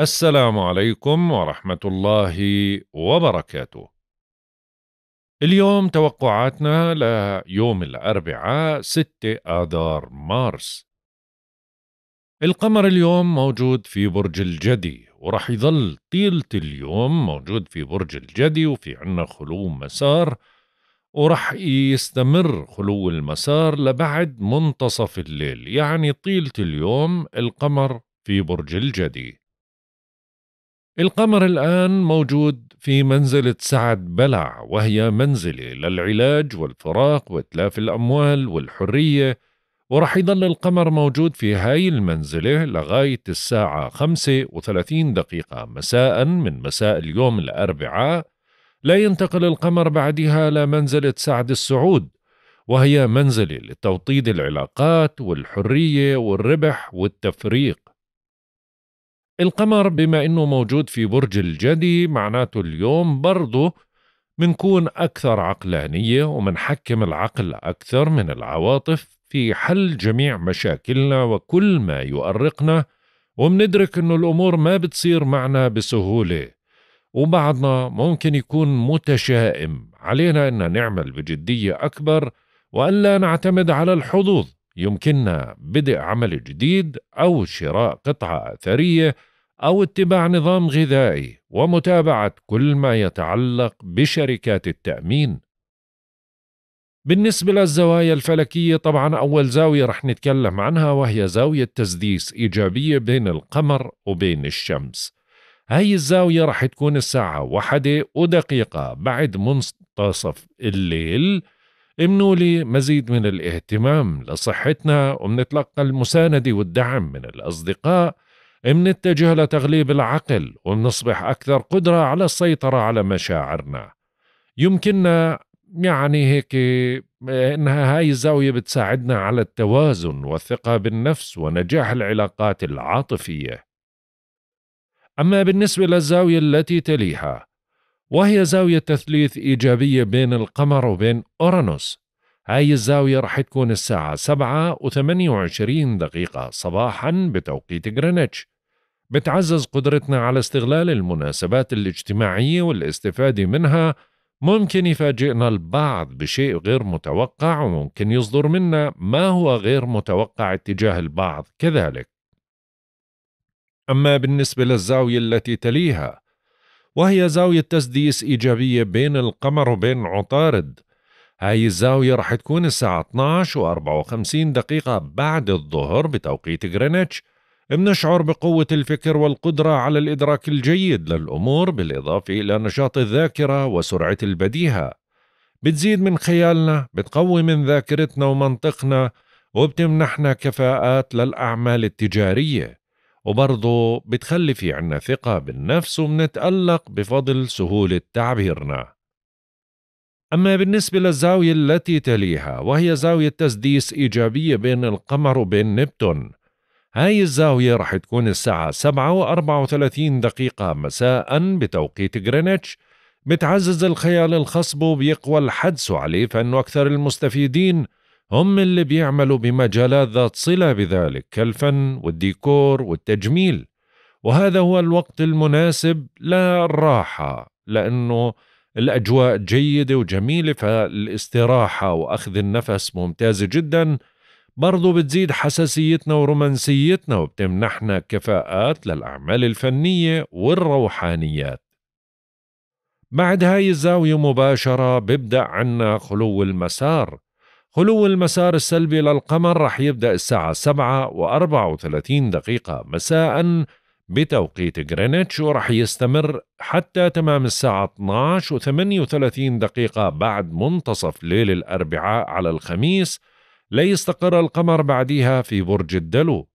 السلام عليكم ورحمة الله وبركاته. اليوم توقعاتنا ليوم الأربعاء 6 آذار مارس. القمر اليوم موجود في برج الجدي ورح يظل طيلة اليوم موجود في برج الجدي وفي عنا خلو مسار ورح يستمر خلو المسار لبعد منتصف الليل يعني طيلة اليوم القمر في برج الجدي القمر الآن موجود في منزلة سعد بلع وهي منزلة للعلاج والفراق وإتلاف الأموال والحرية ورح يضل القمر موجود في هاي المنزلة لغاية الساعة 35 دقيقة مساء من مساء اليوم الأربعاء لا ينتقل القمر بعدها لمنزلة سعد السعود وهي منزلة لتوطيد العلاقات والحرية والربح والتفريق القمر بما انه موجود في برج الجدي معناته اليوم برضه منكون أكثر عقلانية ومنحكم العقل أكثر من العواطف في حل جميع مشاكلنا وكل ما يؤرقنا ومندرك أنه الأمور ما بتصير معنا بسهولة وبعضنا ممكن يكون متشائم علينا أن نعمل بجدية أكبر وألا نعتمد على الحظوظ يمكننا بدء عمل جديد أو شراء قطعة أثرية أو اتباع نظام غذائي ومتابعة كل ما يتعلق بشركات التأمين. بالنسبة للزوايا الفلكية طبعا أول زاوية رح نتكلم عنها وهي زاوية تسديس إيجابية بين القمر وبين الشمس هاي الزاوية رح تكون الساعة واحدة ودقيقة بعد منتصف الليل امنولي مزيد من الاهتمام لصحتنا ومنتلقى المساندة والدعم من الأصدقاء منتجه لتغليب العقل ومنصبح أكثر قدرة على السيطرة على مشاعرنا يمكننا يعني هيك إنها هاي الزاوية بتساعدنا على التوازن والثقة بالنفس ونجاح العلاقات العاطفية أما بالنسبة للزاوية التي تليها وهي زاوية تثليث إيجابية بين القمر وبين أورانوس هاي الزاوية رح تكون الساعة 7 و28 دقيقة صباحا بتوقيت غرينتش بتعزز قدرتنا على استغلال المناسبات الاجتماعية والاستفادة منها ممكن يفاجئنا البعض بشيء غير متوقع وممكن يصدر منا ما هو غير متوقع اتجاه البعض كذلك أما بالنسبة للزاوية التي تليها وهي زاوية تسديس إيجابية بين القمر وبين عطارد هاي الزاوية رح تكون الساعة 12 و 54 دقيقة بعد الظهر بتوقيت غرينتش بنشعر بقوة الفكر والقدرة على الإدراك الجيد للأمور بالإضافة إلى نشاط الذاكرة وسرعة البديهة بتزيد من خيالنا بتقوي من ذاكرتنا ومنطقنا وبتمنحنا كفاءات للأعمال التجارية وبرضه بتخلي في عنا ثقة بالنفس ومنتألق بفضل سهولة تعبيرنا أما بالنسبة للزاوية التي تليها وهي زاوية تسديس إيجابية بين القمر وبين نبتون هاي الزاوية رح تكون الساعة سبعة وأربعة وثلاثين دقيقة مساء بتوقيت غرينتش بتعزز الخيال الخصب وبيقوى الحدس عليه فإنه أكثر المستفيدين هم اللي بيعملوا بمجالات ذات صلة بذلك كالفن والديكور والتجميل وهذا هو الوقت المناسب للراحة لأنه الأجواء جيدة وجميلة فالاستراحة وأخذ النفس ممتازة جداً برضو بتزيد حساسيتنا ورومانسيتنا وبتمنحنا كفاءات للأعمال الفنية والروحانيات بعد هاي الزاوية مباشرة ببدأ عنا خلو المسار خلو المسار السلبي للقمر رح يبدأ الساعة 7 و34 دقيقة مساء بتوقيت غرينتش ورح يستمر حتى تمام الساعة 12 و38 دقيقة بعد منتصف ليل الأربعاء على الخميس ليستقر القمر بعدها في برج الدلو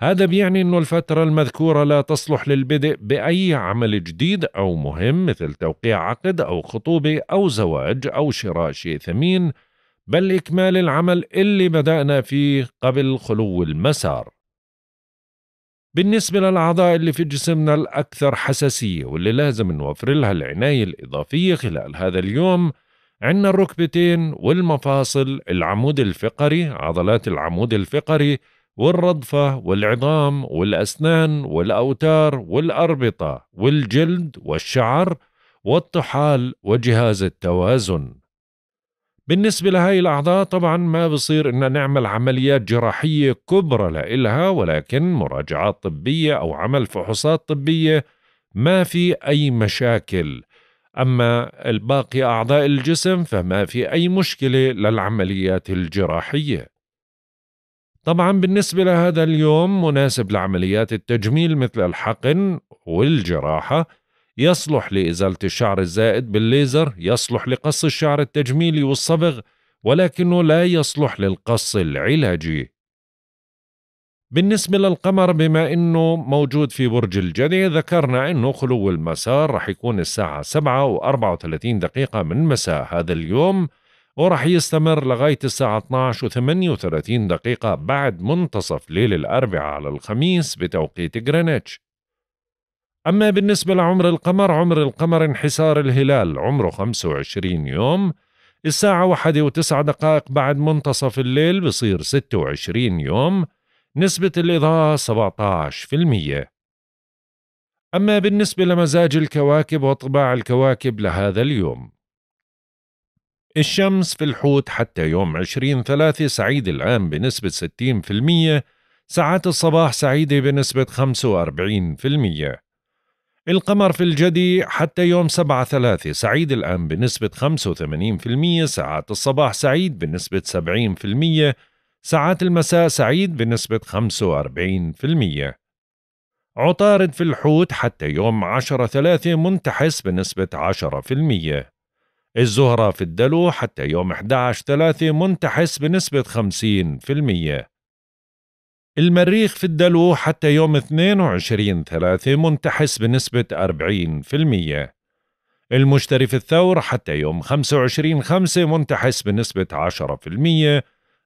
هذا بيعني أنه الفترة المذكورة لا تصلح للبدء بأي عمل جديد أو مهم مثل توقيع عقد أو خطوبة أو زواج أو شراء شيء ثمين بل إكمال العمل اللي بدأنا فيه قبل خلو المسار بالنسبة للأعضاء اللي في جسمنا الأكثر حساسية واللي لازم نوفر لها العناية الإضافية خلال هذا اليوم عندنا الركبتين والمفاصل العمود الفقري عضلات العمود الفقري والرضفة والعظام والأسنان والأوتار والأربطة والجلد والشعر والطحال وجهاز التوازن بالنسبة لهاي الأعضاء طبعا ما بصير إن نعمل عمليات جراحية كبرى لإلها ولكن مراجعات طبية أو عمل فحوصات طبية ما في أي مشاكل أما الباقي أعضاء الجسم فما في أي مشكلة للعمليات الجراحية طبعا بالنسبة لهذا اليوم مناسب لعمليات التجميل مثل الحقن والجراحة يصلح لإزالة الشعر الزائد بالليزر يصلح لقص الشعر التجميلي والصبغ ولكنه لا يصلح للقص العلاجي بالنسبة للقمر بما أنه موجود في برج الجدي ذكرنا أنه خلو المسار رح يكون الساعة 7 و34 دقيقة من مساء هذا اليوم ورح يستمر لغاية الساعة 12 و38 دقيقة بعد منتصف ليل الأربعاء على الخميس بتوقيت غرينتش أما بالنسبة لعمر القمر عمر القمر انحسار الهلال عمره 25 يوم الساعة 1 و9 دقائق بعد منتصف الليل بصير 26 يوم نسبة الإضاءة 17% أما بالنسبة لمزاج الكواكب وطباع الكواكب لهذا اليوم الشمس في الحوت حتى يوم 20 ثلاثة سعيد الآن بنسبة 60% ساعات الصباح سعيدة بنسبة 45% القمر في الجدي حتى يوم 7 ثلاثة سعيد الآن بنسبة 85% ساعات الصباح سعيد بنسبة 70% ساعات المساء سعيد بنسبة 45% عطارد في الحوت حتى يوم 10 3 منتحس بنسبة 10% الزهرة في الدلو حتى يوم 11 3 منتحس بنسبة 50% المريخ في الدلو حتى يوم 22 3 منتحس بنسبة 40% المشتري في الثور حتى يوم 25 5 منتحس بنسبة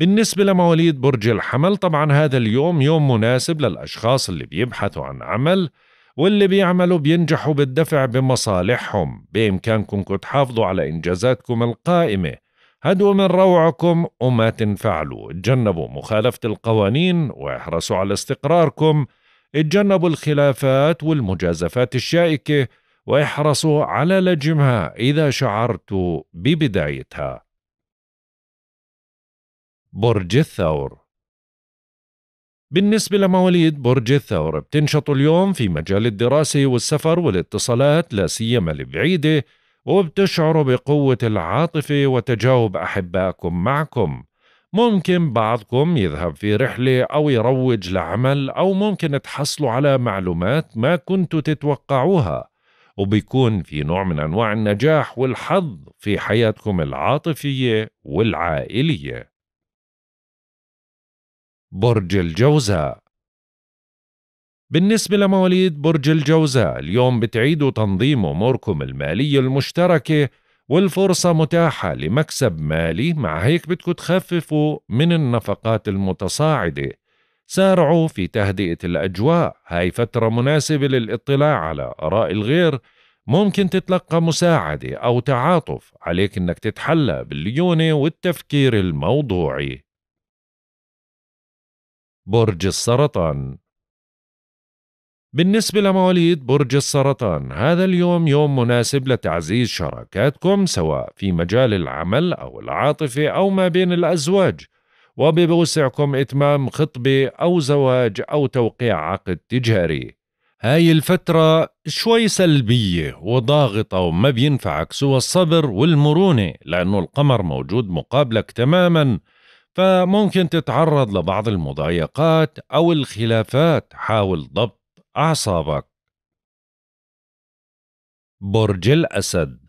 بالنسبة لمواليد برج الحمل طبعا هذا اليوم يوم مناسب للأشخاص اللي بيبحثوا عن عمل واللي بيعملوا بينجحوا بالدفع بمصالحهم بإمكانكم تحافظوا على إنجازاتكم القائمة هدوا من روعكم وما تنفعلوا اتجنبوا مخالفة القوانين واحرصوا على استقراركم اتجنبوا الخلافات والمجازفات الشائكة واحرصوا على لجمها إذا شعرتوا ببدايتها برج الثور بالنسبة لمواليد برج الثور بتنشطوا اليوم في مجال الدراسة والسفر والاتصالات لا سيما البعيدة وبتشعروا بقوة العاطفة وتجاوب أحبائكم معكم ممكن بعضكم يذهب في رحلة أو يروج لعمل أو ممكن تحصلوا على معلومات ما كنتوا تتوقعوها وبيكون في نوع من أنواع النجاح والحظ في حياتكم العاطفية والعائلية برج الجوزاء بالنسبة لمواليد برج الجوزاء اليوم بتعيدوا تنظيم أموركم المالية المشتركة والفرصة متاحة لمكسب مالي مع هيك بدكم تخففوا من النفقات المتصاعدة سارعوا في تهدئة الأجواء هاي فترة مناسبة للاطلاع على آراء الغير ممكن تتلقى مساعدة أو تعاطف عليك أنك تتحلى بالليونة والتفكير الموضوعي برج السرطان بالنسبة لمواليد برج السرطان هذا اليوم يوم مناسب لتعزيز شراكاتكم سواء في مجال العمل أو العاطفة أو ما بين الأزواج وبوسعكم إتمام خطبة أو زواج أو توقيع عقد تجاري هاي الفترة شوي سلبية وضاغطة وما بينفعك سوى الصبر والمرونة لأنه القمر موجود مقابلك تماماً فممكن تتعرض لبعض المضايقات أو الخلافات حاول ضبط أعصابك برج الأسد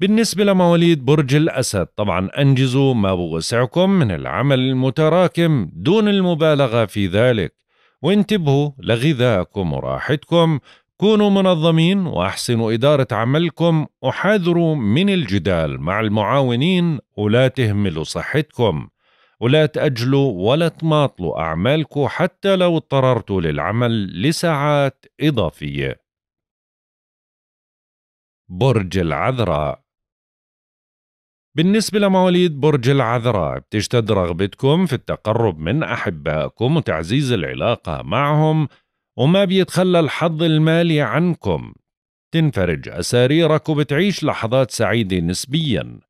بالنسبة لمواليد برج الأسد طبعا أنجزوا ما بوسعكم من العمل المتراكم دون المبالغة في ذلك وانتبهوا لغذائكم وراحتكم كونوا منظمين واحسنوا اداره عملكم وحاذروا من الجدال مع المعاونين ولا تهملوا صحتكم ولا تاجلوا ولا تماطلوا اعمالكم حتى لو اضطررتوا للعمل لساعات اضافيه برج العذراء بالنسبة لمواليد برج العذراء بتشتد رغبتكم في التقرب من أحبائكم وتعزيز العلاقة معهم وما بيتخلى الحظ المالي عنكم تنفرج أساريرك وبتعيش لحظات سعيدة نسبيا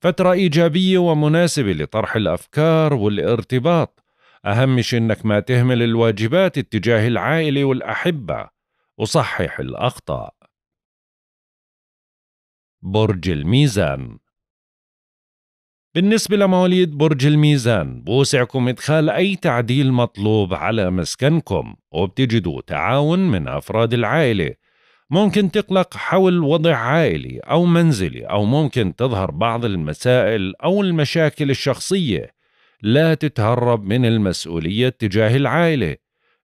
فترة إيجابية ومناسبة لطرح الأفكار والارتباط أهم شيء إنك ما تهمل الواجبات اتجاه العائلة والأحبة وصحح الأخطاء برج الميزان بالنسبة لمواليد برج الميزان بوسعكم إدخال أي تعديل مطلوب على مسكنكم وبتجدوا تعاون من أفراد العائلة ممكن تقلق حول وضع عائلي أو منزلي أو ممكن تظهر بعض المسائل أو المشاكل الشخصية لا تتهرب من المسؤولية تجاه العائلة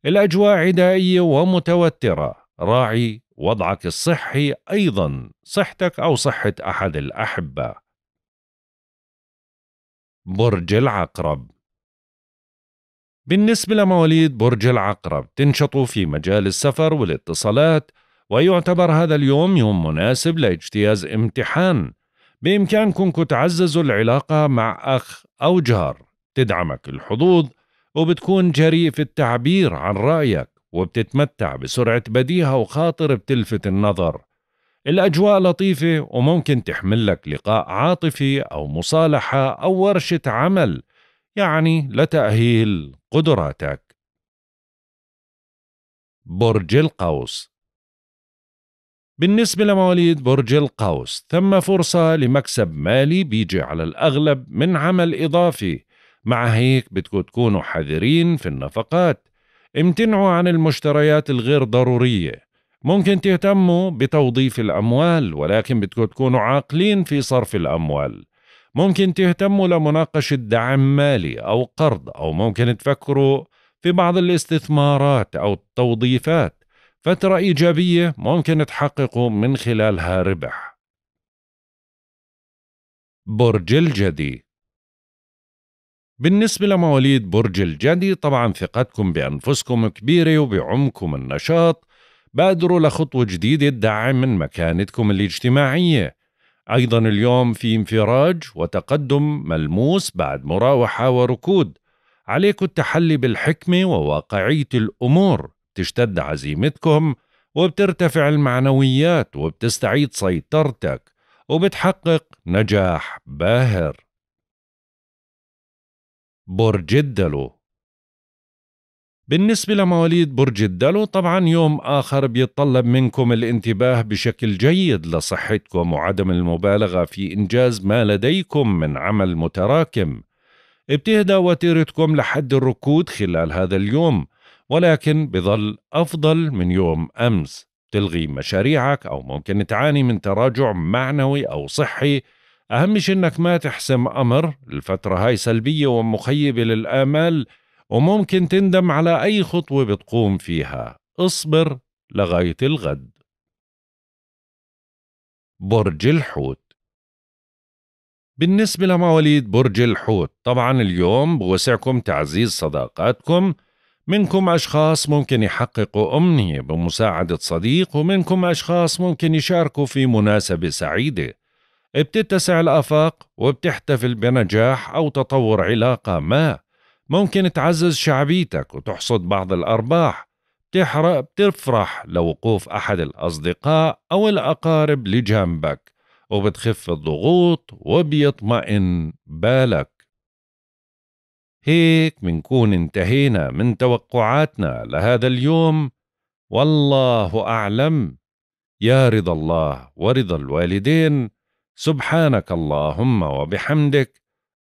الأجواء عدائية ومتوترة راعي وضعك الصحي أيضا صحتك أو صحة أحد الأحبة برج العقرب بالنسبة لمواليد برج العقرب تنشطوا في مجال السفر والاتصالات ويعتبر هذا اليوم يوم مناسب لاجتياز امتحان بإمكانكم تعززوا العلاقة مع أخ أو جار تدعمك الحظوظ وبتكون جريء في التعبير عن رأيك وبتتمتع بسرعة بديهة وخاطر بتلفت النظر الأجواء لطيفة وممكن تحمل لك لقاء عاطفي أو مصالحة أو ورشة عمل يعني لتأهيل قدراتك برج القوس بالنسبة لمواليد برج القوس ثم فرصة لمكسب مالي بيجي على الأغلب من عمل إضافي مع هيك بدكم تكونوا حذرين في النفقات امتنعوا عن المشتريات الغير ضرورية ممكن تهتموا بتوظيف الأموال ولكن بدكم تكونوا عاقلين في صرف الأموال ممكن تهتموا لمناقشة دعم مالي أو قرض أو ممكن تفكروا في بعض الاستثمارات أو التوظيفات فترة إيجابية ممكن تحققوا من خلالها ربح برج الجدي بالنسبة لمواليد برج الجدي طبعا ثقتكم بأنفسكم كبيرة وبعمكم النشاط بادروا لخطوة جديدة تدعم من مكانتكم الاجتماعية أيضا اليوم في انفراج وتقدم ملموس بعد مراوحة وركود عليكم التحلي بالحكمة وواقعية الأمور تشتد عزيمتكم وبترتفع المعنويات وبتستعيد سيطرتك وبتحقق نجاح باهر برج الدلو بالنسبة لمواليد برج الدلو طبعا يوم آخر بيتطلب منكم الانتباه بشكل جيد لصحتكم وعدم المبالغة في إنجاز ما لديكم من عمل متراكم بتهدى وتيرتكم لحد الركود خلال هذا اليوم ولكن بظل أفضل من يوم أمس تلغي مشاريعك أو ممكن تعاني من تراجع معنوي أو صحي أهم إنك ما تحسم أمر الفترة هاي سلبية ومخيبة للآمال وممكن تندم على أي خطوة بتقوم فيها اصبر لغاية الغد برج الحوت بالنسبة لمواليد برج الحوت طبعا اليوم بوسعكم تعزيز صداقاتكم منكم أشخاص ممكن يحققوا أمنية بمساعدة صديق ومنكم أشخاص ممكن يشاركوا في مناسبة سعيدة بتتسع الآفاق وبتحتفل بنجاح أو تطور علاقة ما ممكن تعزز شعبيتك وتحصد بعض الأرباح بتحرق بتفرح لوقوف أحد الأصدقاء أو الأقارب لجنبك وبتخف الضغوط وبيطمئن بالك هيك منكون انتهينا من توقعاتنا لهذا اليوم والله أعلم يا رضا الله ورضا الوالدين سبحانك اللهم وبحمدك